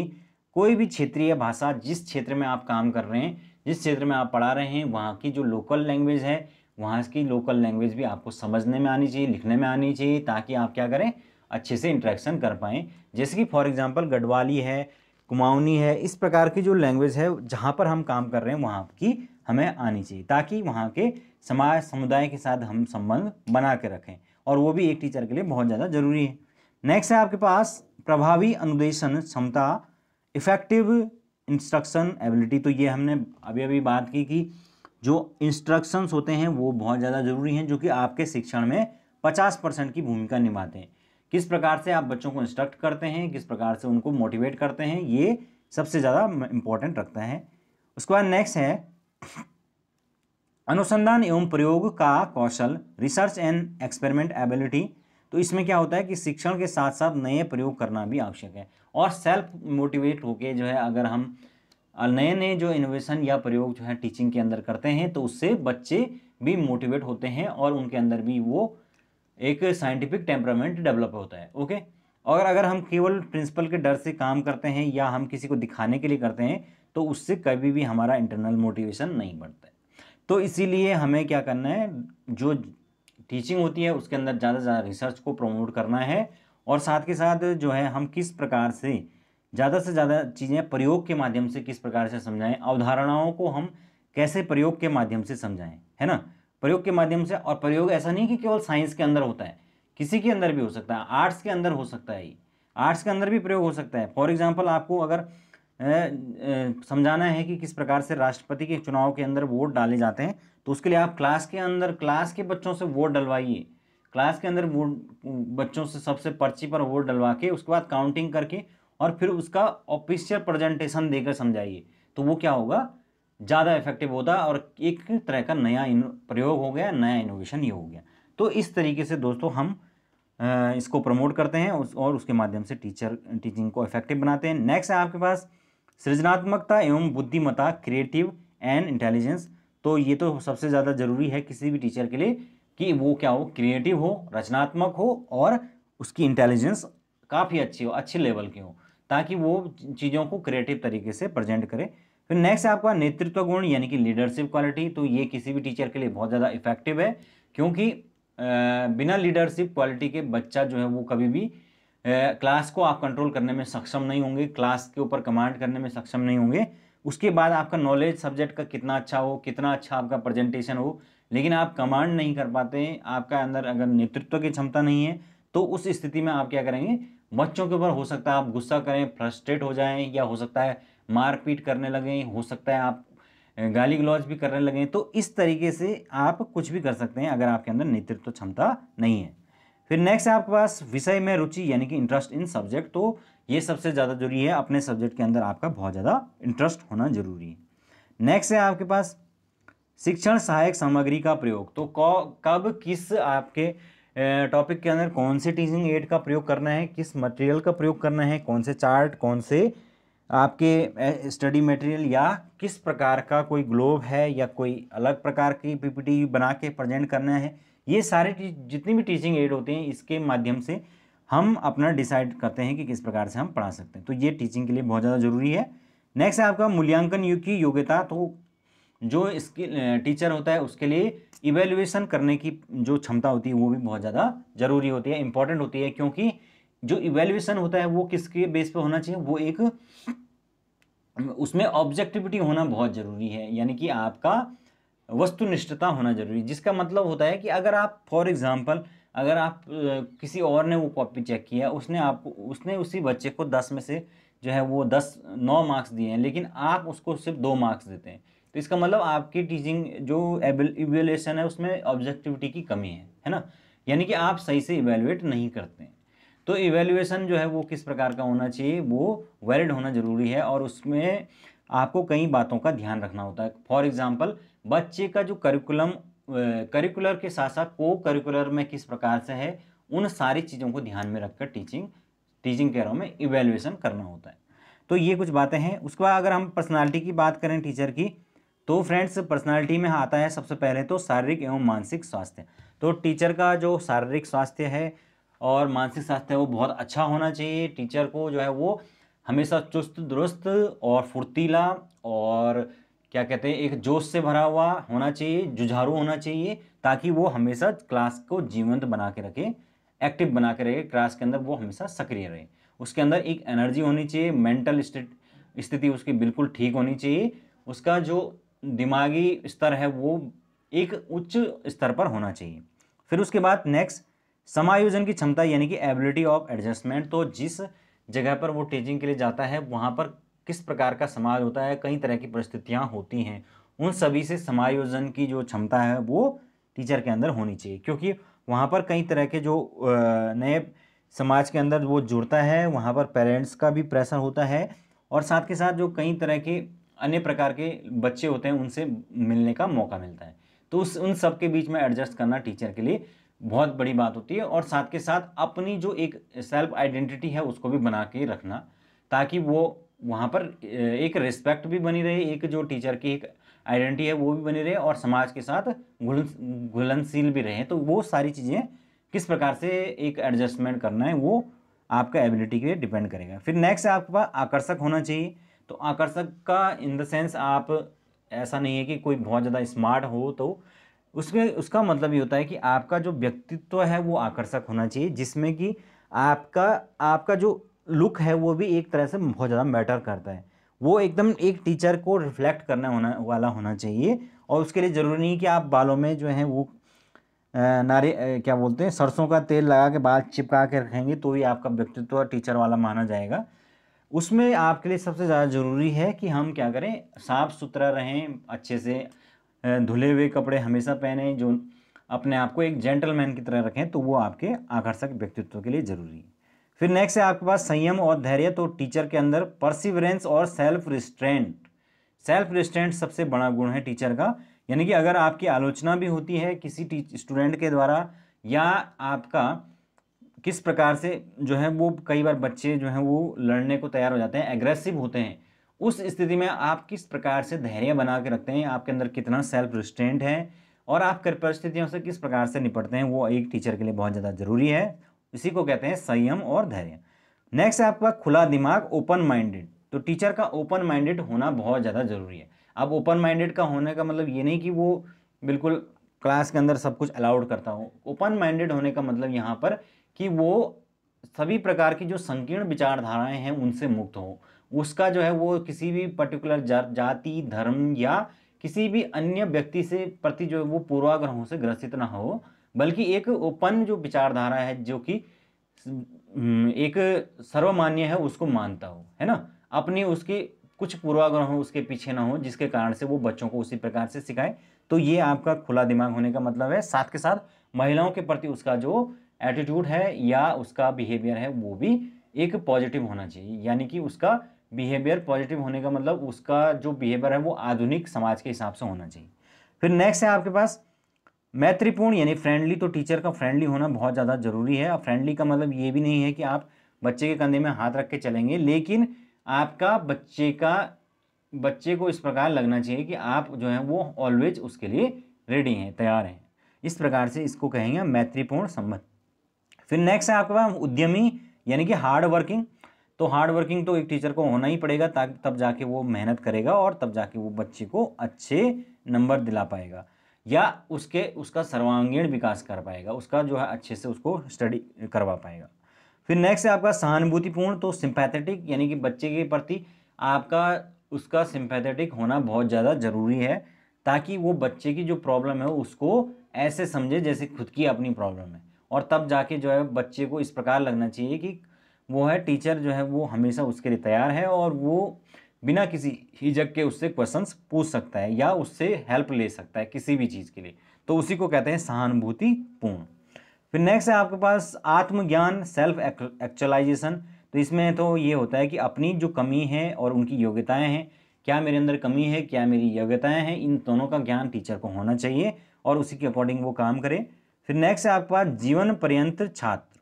कोई भी क्षेत्रीय भाषा जिस क्षेत्र में आप काम कर रहे हैं जिस क्षेत्र में आप पढ़ा रहे हैं वहाँ की जो लोकल लैंग्वेज है वहाँ की लोकल लैंग्वेज भी आपको समझने में आनी चाहिए लिखने में आनी चाहिए ताकि आप क्या करें अच्छे से इंट्रैक्शन कर पाएँ जैसे कि फॉर एग्ज़ाम्पल गढ़वाली है कुमाऊनी है इस प्रकार की जो लैंग्वेज है जहाँ पर हम काम कर रहे हैं वहाँ की हमें आनी चाहिए ताकि वहाँ के समाज समुदाय के साथ हम संबंध बना के रखें और वो भी एक टीचर के लिए बहुत ज़्यादा ज़रूरी है नेक्स्ट है आपके पास प्रभावी अनुदेशन क्षमता इफेक्टिव इंस्ट्रक्शन एबिलिटी तो ये हमने अभी अभी बात की कि जो इंस्ट्रक्शंस होते हैं वो बहुत ज़्यादा ज़रूरी हैं जो कि आपके शिक्षण में पचास परसेंट की भूमिका निभाते हैं किस प्रकार से आप बच्चों को इंस्ट्रक्ट करते हैं किस प्रकार से उनको मोटिवेट करते हैं ये सबसे ज़्यादा इम्पोर्टेंट रखता है उसके बाद नेक्स्ट है अनुसंधान एवं प्रयोग का कौशल रिसर्च एंड एक्सपेरिमेंट एबिलिटी तो इसमें क्या होता है कि शिक्षण के साथ साथ नए प्रयोग करना भी आवश्यक है और सेल्फ मोटिवेट होके जो है अगर हम नए नए जो इनोवेशन या प्रयोग जो है टीचिंग के अंदर करते हैं तो उससे बच्चे भी मोटिवेट होते हैं और उनके अंदर भी वो एक साइंटिफिक टेम्परामेंट डेवलप होता है ओके और अगर हम केवल प्रिंसिपल के डर से काम करते हैं या हम किसी को दिखाने के लिए करते हैं तो उससे कभी भी हमारा इंटरनल मोटिवेशन नहीं बढ़ता है तो इसीलिए हमें क्या करना है जो टीचिंग होती है उसके अंदर ज़्यादा से ज़्यादा रिसर्च को प्रमोट करना है और साथ के साथ जो है हम किस प्रकार से ज़्यादा से ज़्यादा चीज़ें प्रयोग के माध्यम से किस प्रकार से समझाएं अवधारणाओं को हम कैसे प्रयोग के माध्यम से समझाएं है ना प्रयोग के माध्यम से और प्रयोग ऐसा नहीं कि केवल साइंस के अंदर होता है किसी के अंदर भी हो सकता है आर्ट्स के अंदर हो सकता है आर्ट्स के अंदर भी प्रयोग हो सकता है फॉर एग्जाम्पल आपको अगर समझाना है कि किस प्रकार से राष्ट्रपति के चुनाव के अंदर वोट डाले जाते हैं तो उसके लिए आप क्लास के अंदर क्लास के बच्चों से वोट डलवाइए क्लास के अंदर वोट बच्चों से सबसे पर्ची पर वोट डलवा के उसके बाद काउंटिंग करके और फिर उसका ऑफिशियल प्रेजेंटेशन देकर समझाइए तो वो क्या होगा ज़्यादा इफेक्टिव होता और एक तरह का नया प्रयोग हो गया नया इनोवेशन ये हो गया तो इस तरीके से दोस्तों हम इसको प्रमोट करते हैं और उसके माध्यम से टीचर टीचिंग को इफेक्टिव बनाते हैं नेक्स्ट है आपके पास सृजनात्मकता एवं बुद्धिमता क्रिएटिव एंड इंटेलिजेंस तो ये तो सबसे ज़्यादा ज़रूरी है किसी भी टीचर के लिए कि वो क्या हो क्रिएटिव हो रचनात्मक हो और उसकी इंटेलिजेंस काफ़ी अच्छी हो अच्छे लेवल की हो ताकि वो चीज़ों को क्रिएटिव तरीके से प्रजेंट करें फिर नेक्स्ट आपका नेतृत्व गुण यानी कि लीडरशिप क्वालिटी तो ये किसी भी टीचर के लिए बहुत ज़्यादा इफेक्टिव है क्योंकि बिना लीडरशिप क्वालिटी के बच्चा जो है वो कभी भी क्लास को आप कंट्रोल करने में सक्षम नहीं होंगे क्लास के ऊपर कमांड करने में सक्षम नहीं होंगे उसके बाद आपका नॉलेज सब्जेक्ट का कितना अच्छा हो कितना अच्छा आपका प्रेजेंटेशन हो लेकिन आप कमांड नहीं कर पाते आपका अंदर अगर नेतृत्व की क्षमता नहीं है तो उस स्थिति में आप क्या करेंगे बच्चों के ऊपर हो सकता है आप गुस्सा करें फ्रस्ट्रेट हो जाएं या हो सकता है मारपीट करने लगें हो सकता है आप गाली गलौज भी करने लगें तो इस तरीके से आप कुछ भी कर सकते हैं अगर आपके अंदर नेतृत्व क्षमता नहीं है फिर नेक्स्ट है आपके पास विषय में रुचि यानी कि इंटरेस्ट इन सब्जेक्ट तो ये सबसे ज़्यादा जरूरी है अपने सब्जेक्ट के अंदर आपका बहुत ज़्यादा इंटरेस्ट होना जरूरी है नेक्स्ट है आपके पास शिक्षण सहायक सामग्री का प्रयोग तो कब किस आपके टॉपिक के अंदर कौन से टीचिंग एड का प्रयोग करना है किस मटेरियल का प्रयोग करना है कौन से चार्ट कौन से आपके स्टडी मटेरियल या किस प्रकार का कोई ग्लोब है या कोई अलग प्रकार की पीपीटी बना के प्रजेंट करना है ये सारे जितनी भी टीचिंग एड होते हैं इसके माध्यम से हम अपना डिसाइड करते हैं कि किस प्रकार से हम पढ़ा सकते हैं तो ये टीचिंग के लिए बहुत ज़्यादा ज़रूरी है नेक्स्ट है आपका मूल्यांकन युग की योग्यता तो जो इसके टीचर होता है उसके लिए इवेल्युएसन करने की जो क्षमता होती है वो भी बहुत ज़्यादा ज़रूरी होती है इंपॉर्टेंट होती है क्योंकि जो इवेल्युएशन होता है वो किसके बेस पे होना चाहिए वो एक उसमें ऑब्जेक्टिविटी होना बहुत ज़रूरी है यानी कि आपका वस्तुनिष्ठता होना जरूरी जिसका मतलब होता है कि अगर आप फॉर एग्ज़ाम्पल अगर आप किसी और ने वो कॉपी चेक किया उसने आपको उसने उसी बच्चे को दस में से जो है वो दस नौ मार्क्स दिए हैं लेकिन आप उसको सिर्फ दो मार्क्स देते हैं तो इसका मतलब आपकी टीचिंग जो इवेलेशन है उसमें ऑब्जेक्टिविटी की कमी है है ना यानी कि आप सही से इवेल्युएट नहीं करते हैं तो इवेल्युएसन जो है वो किस प्रकार का होना चाहिए वो वैलिड होना ज़रूरी है और उसमें आपको कई बातों का ध्यान रखना होता है फॉर एग्ज़ाम्पल बच्चे का जो करिकुलम करिकुलर के साथ साथ को करिकुलर में किस प्रकार से है उन सारी चीज़ों को ध्यान में रखकर टीचिंग टीचिंग कह रहा में इवेल्युएसन करना होता है तो ये कुछ बातें हैं उसके बाद अगर हम पर्सनालिटी की बात करें टीचर की तो फ्रेंड्स पर्सनालिटी में आता है सबसे पहले तो शारीरिक एवं मानसिक स्वास्थ्य तो टीचर का जो शारीरिक स्वास्थ्य है और मानसिक स्वास्थ्य है वो बहुत अच्छा होना चाहिए टीचर को जो है वो हमेशा चुस्त दुरुस्त और फुर्तीला और क्या कहते हैं एक जोश से भरा हुआ होना चाहिए जुझारू होना चाहिए ताकि वो हमेशा क्लास को जीवंत बना के रखे एक्टिव बना के रखे क्लास के अंदर वो हमेशा सक्रिय रहे उसके अंदर एक एनर्जी होनी चाहिए मेंटल स्थिति उसकी बिल्कुल ठीक होनी चाहिए उसका जो दिमागी स्तर है वो एक उच्च स्तर पर होना चाहिए फिर उसके बाद नेक्स्ट समायोजन की क्षमता यानी कि एबिलिटी ऑफ एडजस्टमेंट तो जिस जगह पर वो टीचिंग के लिए जाता है वहाँ पर किस प्रकार का समाज होता है कई तरह की परिस्थितियाँ होती हैं उन सभी से समायोजन की जो क्षमता है वो टीचर के अंदर होनी चाहिए क्योंकि वहाँ पर कई तरह के जो नए समाज के अंदर वो जुड़ता है वहाँ पर पेरेंट्स का भी प्रेशर होता है और साथ के साथ जो कई तरह के अन्य प्रकार के बच्चे होते हैं उनसे मिलने का मौका मिलता है तो उस उन सब के बीच में एडजस्ट करना टीचर के लिए बहुत बड़ी बात होती है और साथ के साथ अपनी जो एक सेल्फ आइडेंटिटी है उसको भी बना के रखना ताकि वो वहाँ पर एक रिस्पेक्ट भी बनी रहे एक जो टीचर की एक आइडेंटिटी है वो भी बनी रहे और समाज के साथ घुलनशील भी रहे तो वो सारी चीज़ें किस प्रकार से एक एडजस्टमेंट करना है वो आपका एबिलिटी के डिपेंड करेगा फिर नेक्स्ट आपके पास आकर्षक होना चाहिए तो आकर्षक का इन द सेंस आप ऐसा नहीं है कि कोई बहुत ज़्यादा स्मार्ट हो तो उसमें उसका मतलब ये होता है कि आपका जो व्यक्तित्व है वो आकर्षक होना चाहिए जिसमें कि आपका आपका जो लुक है वो भी एक तरह से बहुत ज़्यादा मैटर करता है वो एकदम एक टीचर को रिफ्लेक्ट करने होना वाला होना चाहिए और उसके लिए ज़रूरी नहीं कि आप बालों में जो है वो नारे क्या बोलते हैं सरसों का तेल लगा के बाल चिपका के रखेंगे तो भी आपका व्यक्तित्व टीचर वाला माना जाएगा उसमें आपके लिए सबसे ज़्यादा ज़रूरी है कि हम क्या करें साफ़ सुथरा रहें अच्छे से धुले हुए कपड़े हमेशा पहने जो अपने आप को एक जेंटलमैन की तरह रखें तो वो आपके आकर्षक व्यक्तित्व के लिए ज़रूरी है फिर नेक्स्ट है आपके पास संयम और धैर्य तो टीचर के अंदर परसिवरेंस और सेल्फ रिस्ट्रेंट सेल्फ रिस्ट्रेंट सबसे बड़ा गुण है टीचर का यानी कि अगर आपकी आलोचना भी होती है किसी स्टूडेंट के द्वारा या आपका किस प्रकार से जो है वो कई बार बच्चे जो हैं वो लड़ने को तैयार हो जाते हैं एग्रेसिव होते हैं उस स्थिति में आप किस प्रकार से धैर्य बना के रखते हैं आपके अंदर कितना सेल्फ रिस्टेंट है और आप परिस्थितियों से किस प्रकार से निपटते हैं वो एक टीचर के लिए बहुत ज़्यादा ज़रूरी है इसी को कहते हैं संयम और धैर्य नेक्स्ट है आपका खुला दिमाग ओपन माइंडेड तो टीचर का ओपन माइंडेड होना बहुत ज़्यादा ज़रूरी है अब ओपन माइंडेड का होने का मतलब ये नहीं कि वो बिल्कुल क्लास के अंदर सब कुछ अलाउड करता हो ओपन माइंडेड होने का मतलब यहाँ पर कि वो सभी प्रकार की जो संकीर्ण विचारधाराएं हैं उनसे मुक्त हो उसका जो है वो किसी भी पर्टिकुलर जा, जाति धर्म या किसी भी अन्य व्यक्ति से प्रति जो है वो पूर्वाग्रहों से ग्रसित ना हो बल्कि एक ओपन जो विचारधारा है जो कि हम्म, एक सर्वमान्य है उसको मानता हो है ना अपनी उसकी कुछ पूर्वाग्रह उसके पीछे ना हो जिसके कारण से वो बच्चों को उसी प्रकार से सिखाए तो ये आपका खुला दिमाग होने का मतलब है साथ के साथ महिलाओं के प्रति उसका जो एटीट्यूड है या उसका बिहेवियर है वो भी एक पॉजिटिव होना चाहिए यानी कि उसका बिहेवियर पॉजिटिव होने का मतलब उसका जो बिहेवियर है वो आधुनिक समाज के हिसाब से होना चाहिए फिर नेक्स्ट है आपके पास मैत्रीपूर्ण यानी फ्रेंडली तो टीचर का फ्रेंडली होना बहुत ज़्यादा ज़रूरी है और फ्रेंडली का मतलब ये भी नहीं है कि आप बच्चे के कंधे में हाथ रख के चलेंगे लेकिन आपका बच्चे का बच्चे को इस प्रकार लगना चाहिए कि आप जो है वो ऑलवेज उसके लिए रेडी हैं तैयार हैं इस प्रकार से इसको कहेंगे मैत्रीपूर्ण संबंध फिर नेक्स्ट है आपके पास उद्यमी यानी कि हार्ड वर्किंग तो हार्ड वर्किंग तो एक टीचर को होना ही पड़ेगा ताकि तब जाके वो मेहनत करेगा और तब जाके वो बच्चे को अच्छे नंबर दिला पाएगा या उसके उसका सर्वांगीण विकास कर पाएगा उसका जो है अच्छे से उसको स्टडी करवा पाएगा फिर नेक्स्ट है आपका सहानुभूतिपूर्ण तो सिंपैथेटिक यानी कि बच्चे के प्रति आपका उसका सिंपैथेटिक होना बहुत ज़्यादा ज़रूरी है ताकि वो बच्चे की जो प्रॉब्लम है उसको ऐसे समझे जैसे खुद की अपनी प्रॉब्लम है और तब जाके जो है बच्चे को इस प्रकार लगना चाहिए कि वो है टीचर जो है वो हमेशा उसके लिए तैयार है और वो बिना किसी हिजक के उससे क्वेश्चंस पूछ सकता है या उससे हेल्प ले सकता है किसी भी चीज़ के लिए तो उसी को कहते हैं सहानुभूतिपूर्ण फिर नेक्स्ट है आपके पास आत्मज्ञान सेल्फ एक्चुअलाइजेशन तो इसमें तो ये होता है कि अपनी जो कमी है और उनकी योग्यताएँ हैं क्या मेरे अंदर कमी है क्या मेरी योग्यताएँ हैं इन दोनों का ज्ञान टीचर को होना चाहिए और उसी के अकॉर्डिंग वो काम करें फिर नेक्स्ट है आपके पास जीवन पर्यंत छात्र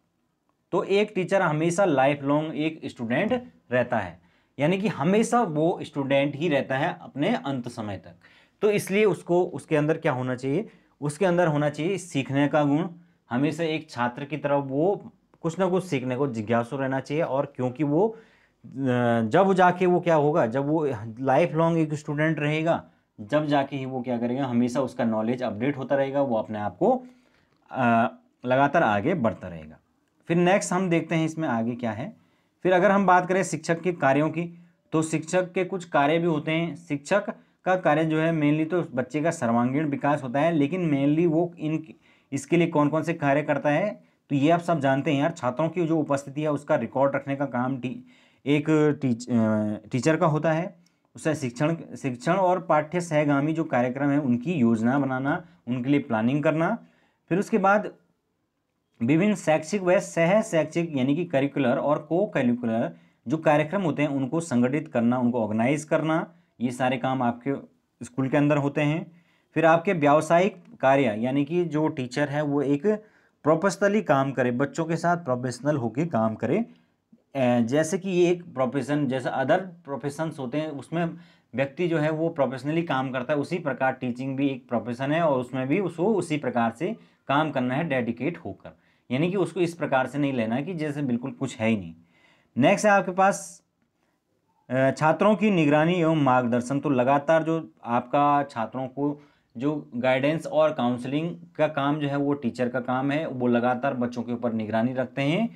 तो एक टीचर हमेशा लाइफ लॉन्ग एक स्टूडेंट रहता है यानी कि हमेशा वो स्टूडेंट ही रहता है अपने अंत समय तक तो इसलिए उसको उसके अंदर क्या होना चाहिए उसके अंदर होना चाहिए सीखने का गुण हमेशा एक छात्र की तरफ वो कुछ ना कुछ सीखने को जिज्ञासु रहना चाहिए और क्योंकि वो जब जाके वो क्या होगा जब वो लाइफ लॉन्ग एक स्टूडेंट रहेगा जब जाके ही वो क्या करेगा हमेशा उसका नॉलेज अपडेट होता रहेगा वो अपने आप को लगातार आगे बढ़ता रहेगा फिर नेक्स्ट हम देखते हैं इसमें आगे क्या है फिर अगर हम बात करें शिक्षक के कार्यों की तो शिक्षक के कुछ कार्य भी होते हैं शिक्षक का कार्य जो है मेनली तो बच्चे का सर्वांगीण विकास होता है लेकिन मेनली वो इन इसके लिए कौन कौन से कार्य करता है तो ये आप सब जानते हैं यार छात्रों की जो उपस्थिति है उसका रिकॉर्ड रखने का काम टी, एक टीच, टीचर का होता है उससे शिक्षण शिक्षण और पाठ्य सहगामी जो कार्यक्रम है उनकी योजना बनाना उनके लिए प्लानिंग करना फिर उसके बाद विभिन्न शैक्षिक व सह शैक्षिक यानी कि करिकुलर और को करिकुलर जो कार्यक्रम होते हैं उनको संगठित करना उनको ऑर्गेनाइज करना ये सारे काम आपके स्कूल के अंदर होते हैं फिर आपके व्यावसायिक कार्य यानी कि जो टीचर है वो एक प्रोफेशनली काम करे बच्चों के साथ प्रोफेशनल होकर काम करे जैसे कि ये एक प्रोफेशन जैसे अदर प्रोफेशंस होते हैं उसमें व्यक्ति जो है वो प्रोफेशनली काम करता है उसी प्रकार टीचिंग भी एक प्रोफेशन है और उसमें भी उसको उसी प्रकार से काम करना है डेडिकेट होकर यानी कि उसको इस प्रकार से नहीं लेना है कि जैसे बिल्कुल कुछ है ही नहीं नेक्स्ट है आपके पास छात्रों की निगरानी एवं मार्गदर्शन तो लगातार जो आपका छात्रों को जो गाइडेंस और काउंसलिंग का काम जो है वो टीचर का काम है वो लगातार बच्चों के ऊपर निगरानी रखते हैं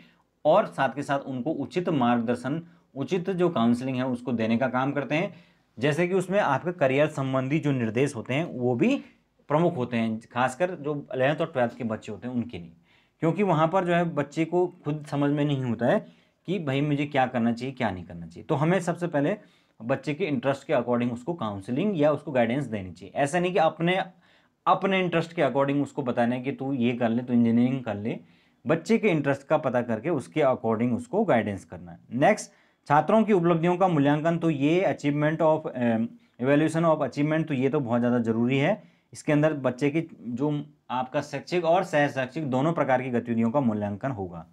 और साथ के साथ उनको उचित मार्गदर्शन उचित जो काउंसलिंग है उसको देने का काम करते हैं जैसे कि उसमें आपके करियर संबंधी जो निर्देश होते हैं वो भी प्रमुख होते हैं खासकर जो अलेवेंथ और ट्वेल्थ के बच्चे होते हैं उनके लिए क्योंकि वहाँ पर जो है बच्चे को खुद समझ में नहीं होता है कि भाई मुझे क्या करना चाहिए क्या नहीं करना चाहिए तो हमें सबसे पहले बच्चे के इंटरेस्ट के अकॉर्डिंग उसको काउंसलिंग या उसको गाइडेंस देनी चाहिए ऐसा नहीं कि अपने अपने इंटरेस्ट के अकॉर्डिंग उसको बताना है कि तू ये कर ले तू इंजीनियरिंग कर ले बच्चे के इंटरेस्ट का पता करके उसके अकॉर्डिंग उसको गाइडेंस करना है नेक्स्ट छात्रों की उपलब्धियों का मूल्यांकन तो ये achievement of evaluation of achievement तो ये तो बहुत ज़्यादा ज़रूरी है इसके अंदर बच्चे की जो आपका शैक्षिक और सह शैक्षिक दोनों प्रकार की गतिविधियों का मूल्यांकन होगा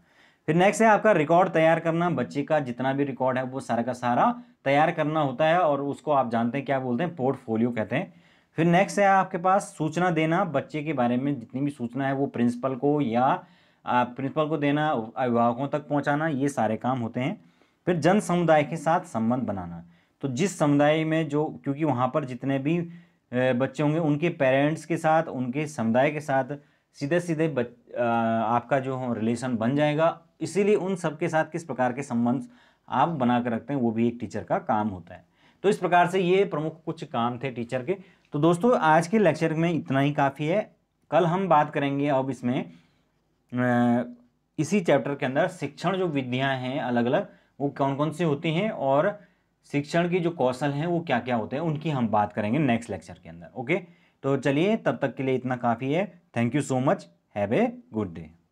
फिर नेक्स्ट है आपका रिकॉर्ड तैयार करना बच्चे का जितना भी रिकॉर्ड है वो सारा का सारा तैयार करना होता है और उसको आप जानते हैं क्या बोलते हैं पोर्टफोलियो कहते हैं फिर नेक्स्ट है आपके पास सूचना देना बच्चे के बारे में जितनी भी सूचना है वो प्रिंसिपल को या प्रिंसिपल को देना अभिभावकों तक पहुंचाना ये सारे काम होते हैं फिर जन समुदाय के साथ संबंध बनाना तो जिस समुदाय में जो क्योंकि वहाँ पर जितने भी बच्चे होंगे उनके पेरेंट्स के साथ उनके समुदाय के साथ सीधे सीधे बच आपका जो रिलेशन बन जाएगा इसीलिए उन सब के साथ किस प्रकार के संबंध आप बना कर रखते हैं वो भी एक टीचर का काम होता है तो इस प्रकार से ये प्रमुख कुछ काम थे टीचर के तो दोस्तों आज के लेक्चर में इतना ही काफ़ी है कल हम बात करेंगे अब इसमें इसी चैप्टर के अंदर शिक्षण जो विधियाँ हैं अलग अलग वो कौन कौन सी होती हैं और शिक्षण के जो कौशल हैं वो क्या क्या होते हैं उनकी हम बात करेंगे नेक्स्ट लेक्चर के अंदर ओके तो चलिए तब तक के लिए इतना काफ़ी है thank you so much have a good day